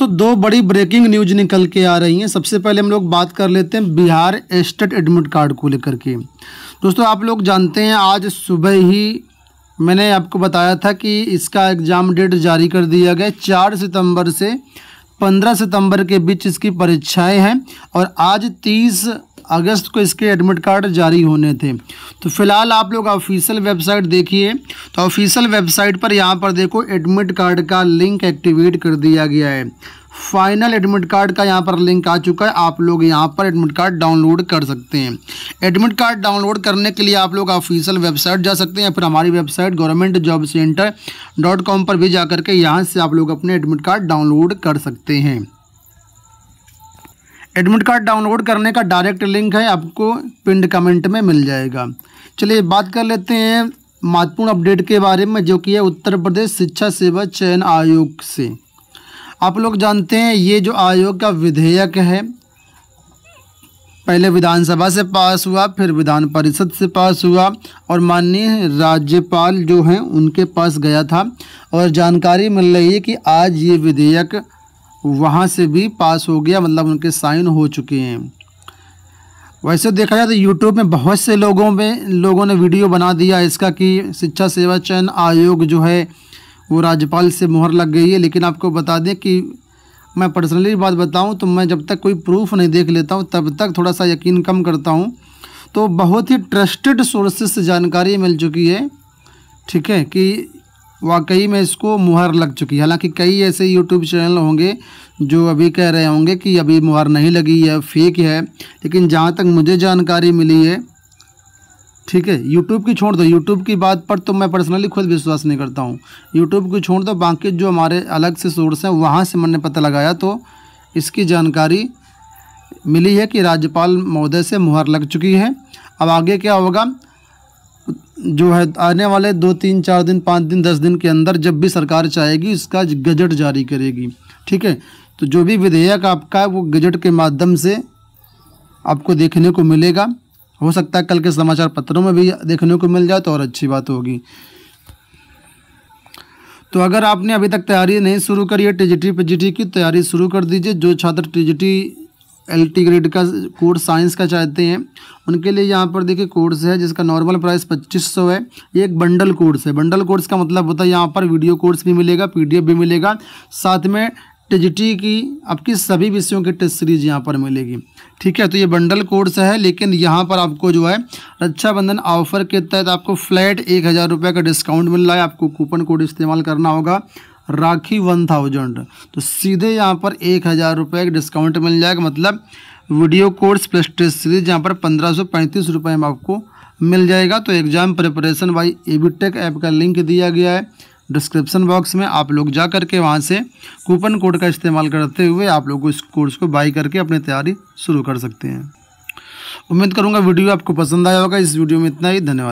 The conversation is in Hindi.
दोस्तों दो बड़ी ब्रेकिंग न्यूज निकल के आ रही हैं सबसे पहले हम लोग बात कर लेते हैं बिहार स्टेट एडमिट कार्ड को लेकर के दोस्तों आप लोग जानते हैं आज सुबह ही मैंने आपको बताया था कि इसका एग्ज़ाम डेट जारी कर दिया गया चार सितंबर से पंद्रह सितंबर के बीच इसकी परीक्षाएं हैं और आज तीस अगस्त को इसके एडमिट कार्ड जारी होने थे तो फिलहाल आप लोग ऑफिशियल वेबसाइट देखिए तो ऑफिशियल वेबसाइट पर यहाँ पर देखो एडमिट कार्ड का लिंक एक्टिवेट कर दिया गया है फाइनल एडमिट कार्ड का यहाँ पर लिंक आ चुका है आप लोग यहाँ पर एडमिट कार्ड डाउनलोड कर सकते हैं एडमिट कार्ड डाउनलोड करने के लिए आप लोग ऑफिशियल वेबसाइट जा सकते हैं या फिर हमारी website government job centre dot com पर भी जा करके यहाँ से आप लोग अपने एडमिट कार्ड डाउनलोड कर सकते हैं एडमिट कार्ड डाउनलोड करने का डायरेक्ट लिंक है आपको पिंड कमेंट में मिल जाएगा चलिए बात कर लेते हैं महत्वपूर्ण अपडेट के बारे में जो कि है उत्तर प्रदेश शिक्षा सेवा चयन आयोग से आप लोग जानते हैं ये जो आयोग का विधेयक है पहले विधानसभा से पास हुआ फिर विधान परिषद से पास हुआ और माननीय राज्यपाल जो हैं उनके पास गया था और जानकारी मिल रही है कि आज ये विधेयक वहाँ से भी पास हो गया मतलब उनके साइन हो चुके हैं वैसे देखा जाए तो यूट्यूब में बहुत से लोगों में लोगों ने वीडियो बना दिया इसका कि शिक्षा सेवा चयन आयोग जो है वो राज्यपाल से मुहर लग गई है लेकिन आपको बता दें कि मैं पर्सनली बात बताऊं तो मैं जब तक कोई प्रूफ नहीं देख लेता हूं तब तक थोड़ा सा यकीन कम करता हूं तो बहुत ही ट्रस्टेड सोर्सेस से जानकारी मिल चुकी है ठीक है कि वाकई में इसको मुहर लग चुकी है हालांकि कई ऐसे यूट्यूब चैनल होंगे जो अभी कह रहे होंगे कि अभी मुहर नहीं लगी है फेक है लेकिन जहाँ तक मुझे जानकारी मिली है ठीक है यूट्यूब की छोड़ दो यूट्यूब की बात पर तो मैं पर्सनली खुद विश्वास नहीं करता हूँ यूट्यूब की छोड़ दो बाकी जो हमारे अलग से सोर्स हैं वहाँ से मैंने पता लगाया तो इसकी जानकारी मिली है कि राज्यपाल महोदय से मुहर लग चुकी है अब आगे क्या होगा जो है आने वाले दो तीन चार दिन पाँच दिन दस दिन के अंदर जब भी सरकार चाहेगी इसका गजट जारी करेगी ठीक है तो जो भी विधेयक आपका है वो गजट के माध्यम से आपको देखने को मिलेगा हो सकता है कल के समाचार पत्रों में भी देखने को मिल जाए तो और अच्छी बात होगी तो अगर आपने अभी तक तैयारी नहीं शुरू करी है जी टी की तैयारी शुरू कर दीजिए जो छात्र टी एल टी ग्रेड का कोर्स साइंस का चाहते हैं उनके लिए यहाँ पर देखिए कोर्स है जिसका नॉर्मल प्राइस पच्चीस सौ है ये एक बंडल कोर्स है बंडल कोर्स का मतलब होता है यहाँ पर वीडियो कोर्स भी मिलेगा पीडीएफ भी मिलेगा साथ में टिजिटी की आपकी सभी विषयों की टेस्ट सीरीज यहाँ पर मिलेगी ठीक है तो ये बंडल कोर्स है लेकिन यहाँ पर आपको जो है रक्षाबंधन ऑफर के तहत आपको फ्लैट एक हज़ार रुपये का डिस्काउंट मिल रहा है आपको कूपन कोड इस्तेमाल करना होगा राखी वन थाउजेंड तो सीधे यहाँ पर एक हज़ार रुपये का डिस्काउंट मिल जाएगा मतलब video course plus test series यहाँ पर पंद्रह सौ पैंतीस रुपये में आपको मिल जाएगा तो exam preparation by A B tech app का लिंक दिया गया है डिस्क्रिप्शन बॉक्स में आप लोग जा करके वहाँ से कूपन कोड का इस्तेमाल करते हुए आप लोग इस कोर्स को बाई करके अपनी तैयारी शुरू कर सकते हैं उम्मीद करूँगा वीडियो आपको पसंद आया होगा इस वीडियो में इतना ही धन्यवाद